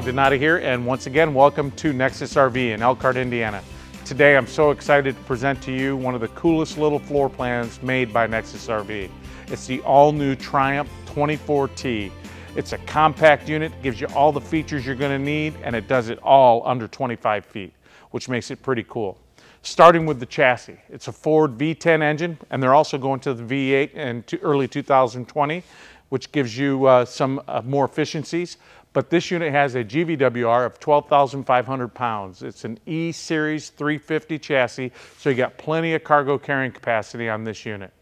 Claude Donata here, and once again, welcome to Nexus RV in Elkhart, Indiana. Today, I'm so excited to present to you one of the coolest little floor plans made by Nexus RV. It's the all-new Triumph 24T. It's a compact unit, gives you all the features you're gonna need, and it does it all under 25 feet, which makes it pretty cool. Starting with the chassis, it's a Ford V10 engine, and they're also going to the V8 in early 2020 which gives you uh, some uh, more efficiencies. But this unit has a GVWR of 12,500 pounds. It's an E-Series 350 chassis, so you got plenty of cargo carrying capacity on this unit.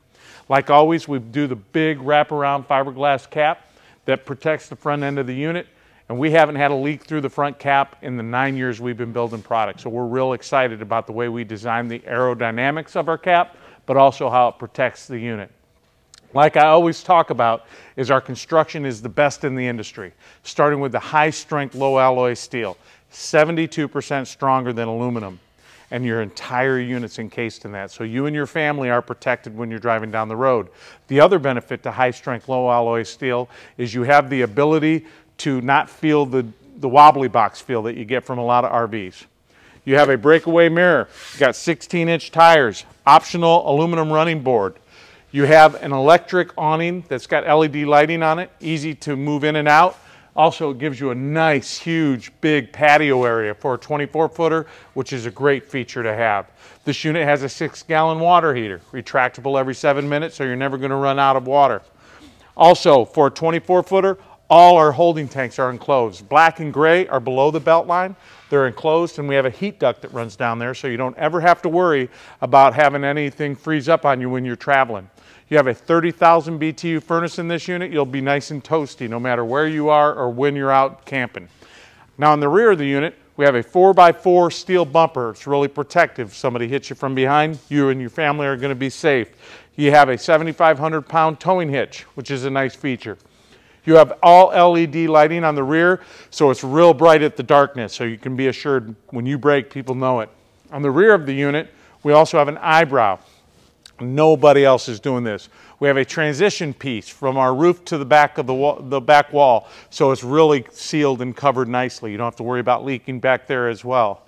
Like always, we do the big wraparound fiberglass cap that protects the front end of the unit, and we haven't had a leak through the front cap in the nine years we've been building products. So we're real excited about the way we designed the aerodynamics of our cap, but also how it protects the unit like I always talk about, is our construction is the best in the industry, starting with the high strength, low alloy steel, 72% stronger than aluminum, and your entire unit's encased in that. So you and your family are protected when you're driving down the road. The other benefit to high strength, low alloy steel is you have the ability to not feel the, the wobbly box feel that you get from a lot of RVs. You have a breakaway mirror, you got 16 inch tires, optional aluminum running board, you have an electric awning that's got LED lighting on it, easy to move in and out. Also, it gives you a nice, huge, big patio area for a 24-footer, which is a great feature to have. This unit has a six-gallon water heater, retractable every seven minutes, so you're never going to run out of water. Also, for a 24-footer, all our holding tanks are enclosed. Black and gray are below the belt line. They're enclosed and we have a heat duct that runs down there so you don't ever have to worry about having anything freeze up on you when you're traveling. You have a 30,000 BTU furnace in this unit, you'll be nice and toasty no matter where you are or when you're out camping. Now in the rear of the unit, we have a 4x4 steel bumper. It's really protective. If somebody hits you from behind, you and your family are going to be safe. You have a 7,500 pound towing hitch, which is a nice feature. You have all LED lighting on the rear, so it's real bright at the darkness, so you can be assured when you brake, people know it. On the rear of the unit, we also have an eyebrow. Nobody else is doing this. We have a transition piece from our roof to the back of the, wall, the back wall, so it's really sealed and covered nicely. You don't have to worry about leaking back there as well.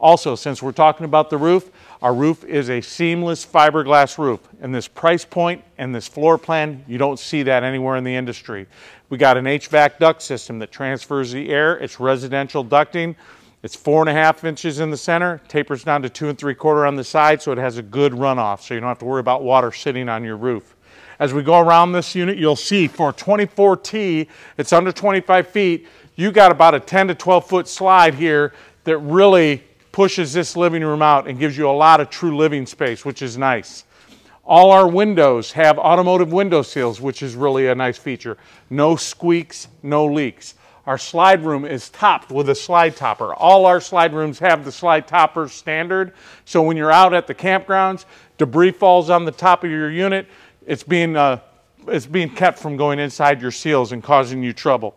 Also, since we're talking about the roof, our roof is a seamless fiberglass roof. And this price point and this floor plan, you don't see that anywhere in the industry. We got an HVAC duct system that transfers the air. It's residential ducting. It's four and a half inches in the center, tapers down to two and three quarter on the side, so it has a good runoff, so you don't have to worry about water sitting on your roof. As we go around this unit, you'll see for 24T, it's under 25 feet, you got about a 10 to 12 foot slide here that really pushes this living room out and gives you a lot of true living space, which is nice. All our windows have automotive window seals, which is really a nice feature. No squeaks, no leaks. Our slide room is topped with a slide topper. All our slide rooms have the slide topper standard. So when you're out at the campgrounds, debris falls on the top of your unit. It's being, uh, it's being kept from going inside your seals and causing you trouble.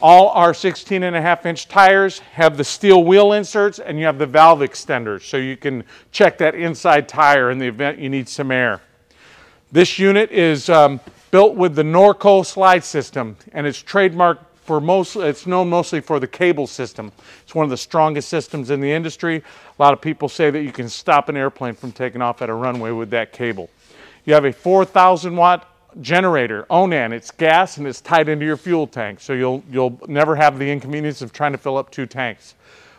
All our 16 and a half inch tires have the steel wheel inserts and you have the valve extenders so you can check that inside tire in the event you need some air. This unit is um, built with the Norco slide system and it's trademarked for most, it's known mostly for the cable system. It's one of the strongest systems in the industry. A lot of people say that you can stop an airplane from taking off at a runway with that cable. You have a 4,000 watt generator, Onan. It's gas and it's tied into your fuel tank, so you'll, you'll never have the inconvenience of trying to fill up two tanks.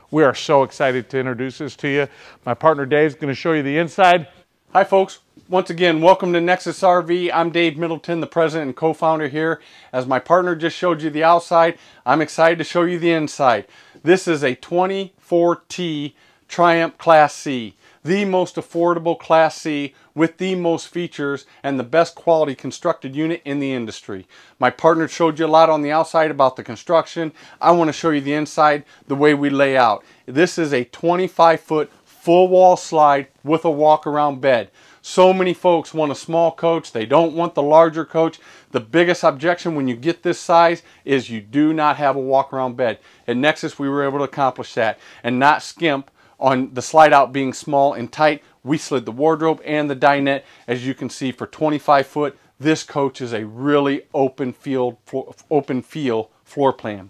We are so excited to introduce this to you. My partner Dave's gonna show you the inside. Hi folks, once again, welcome to Nexus RV. I'm Dave Middleton, the president and co-founder here. As my partner just showed you the outside, I'm excited to show you the inside. This is a 24T Triumph Class C, the most affordable Class C with the most features and the best quality constructed unit in the industry. My partner showed you a lot on the outside about the construction. I wanna show you the inside, the way we lay out. This is a 25 foot full wall slide with a walk around bed. So many folks want a small coach. They don't want the larger coach. The biggest objection when you get this size is you do not have a walk around bed. At Nexus, we were able to accomplish that and not skimp on the slide out being small and tight. We slid the wardrobe and the dinette. As you can see for 25 foot, this coach is a really open field, open feel floor plan.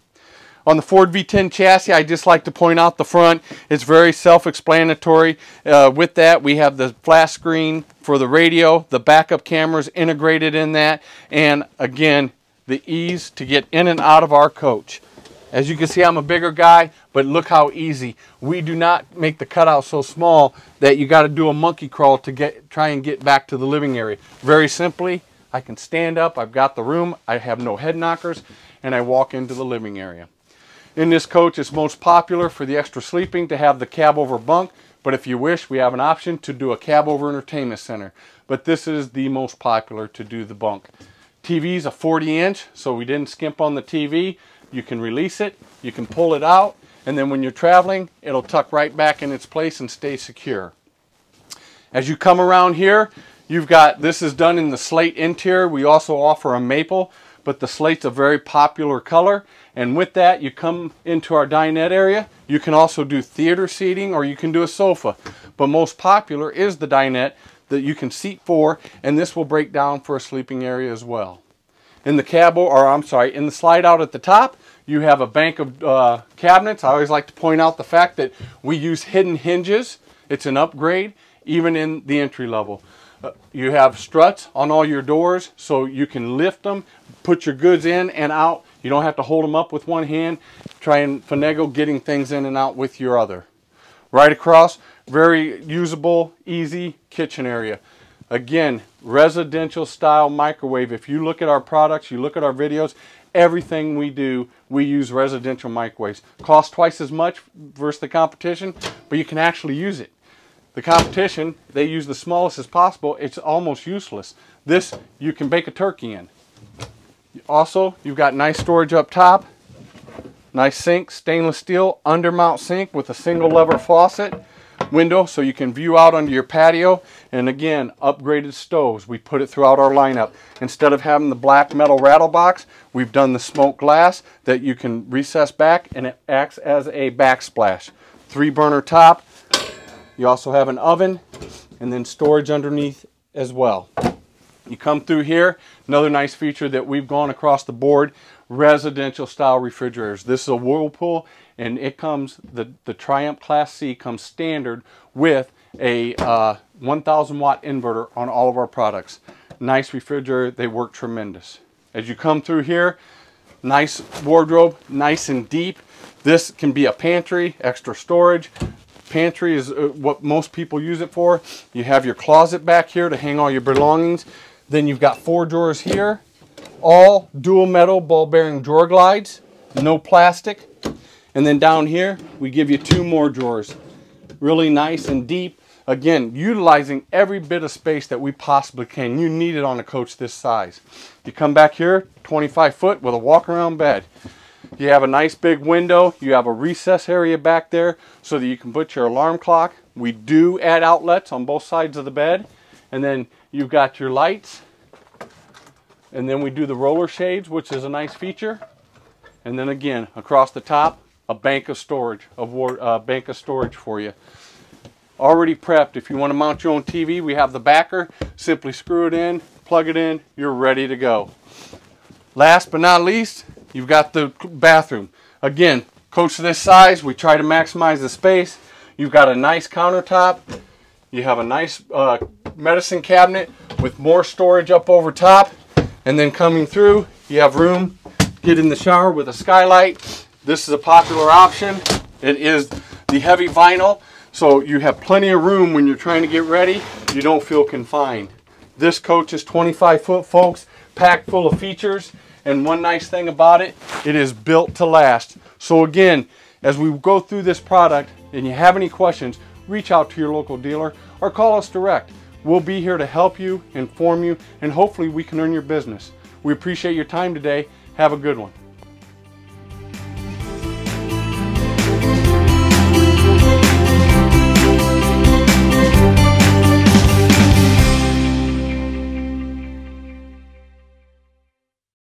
On the Ford V10 chassis, I just like to point out the front. It's very self-explanatory. Uh, with that, we have the flash screen for the radio, the backup cameras integrated in that, and again, the ease to get in and out of our coach. As you can see, I'm a bigger guy, but look how easy. We do not make the cutout so small that you got to do a monkey crawl to get try and get back to the living area. Very simply, I can stand up, I've got the room, I have no head knockers, and I walk into the living area. In this coach, it's most popular for the extra sleeping to have the cab over bunk, but if you wish, we have an option to do a cab over entertainment center. But this is the most popular to do the bunk. TV's a 40 inch, so we didn't skimp on the TV. You can release it, you can pull it out, and then when you're traveling, it'll tuck right back in its place and stay secure. As you come around here, you've got, this is done in the slate interior. We also offer a maple but the slate's a very popular color. And with that, you come into our dinette area. You can also do theater seating or you can do a sofa. But most popular is the dinette that you can seat four, and this will break down for a sleeping area as well. In the cab or I'm sorry, in the slide out at the top, you have a bank of uh, cabinets. I always like to point out the fact that we use hidden hinges. It's an upgrade, even in the entry level. Uh, you have struts on all your doors so you can lift them, put your goods in and out. You don't have to hold them up with one hand, try and finagle getting things in and out with your other. Right across, very usable, easy kitchen area. Again, residential style microwave. If you look at our products, you look at our videos, everything we do, we use residential microwaves. Cost twice as much versus the competition, but you can actually use it. The competition, they use the smallest as possible. It's almost useless. This, you can bake a turkey in. Also, you've got nice storage up top. Nice sink, stainless steel, undermount sink with a single lever faucet window so you can view out onto your patio. And again, upgraded stoves. We put it throughout our lineup. Instead of having the black metal rattle box, we've done the smoked glass that you can recess back and it acts as a backsplash. Three burner top, you also have an oven and then storage underneath as well. You come through here, another nice feature that we've gone across the board, residential style refrigerators. This is a Whirlpool and it comes, the, the Triumph Class C comes standard with a uh, 1000 watt inverter on all of our products. Nice refrigerator, they work tremendous. As you come through here, nice wardrobe, nice and deep. This can be a pantry, extra storage, Pantry is uh, what most people use it for. You have your closet back here to hang all your belongings. Then you've got four drawers here, all dual metal ball bearing drawer glides, no plastic. And then down here, we give you two more drawers. Really nice and deep. Again, utilizing every bit of space that we possibly can. You need it on a coach this size. You come back here, 25 foot with a walk around bed. You have a nice big window. You have a recess area back there so that you can put your alarm clock. We do add outlets on both sides of the bed. And then you've got your lights. And then we do the roller shades, which is a nice feature. And then again, across the top, a bank of storage, a uh, bank of storage for you. Already prepped. If you want to mount your own TV, we have the backer. Simply screw it in, plug it in, you're ready to go. Last but not least, You've got the bathroom. Again, coach this size, we try to maximize the space. You've got a nice countertop. You have a nice uh, medicine cabinet with more storage up over top. And then coming through, you have room, get in the shower with a skylight. This is a popular option. It is the heavy vinyl. So you have plenty of room when you're trying to get ready. You don't feel confined. This coach is 25 foot, folks, packed full of features. And one nice thing about it, it is built to last. So again, as we go through this product and you have any questions, reach out to your local dealer or call us direct. We'll be here to help you, inform you, and hopefully we can earn your business. We appreciate your time today. Have a good one.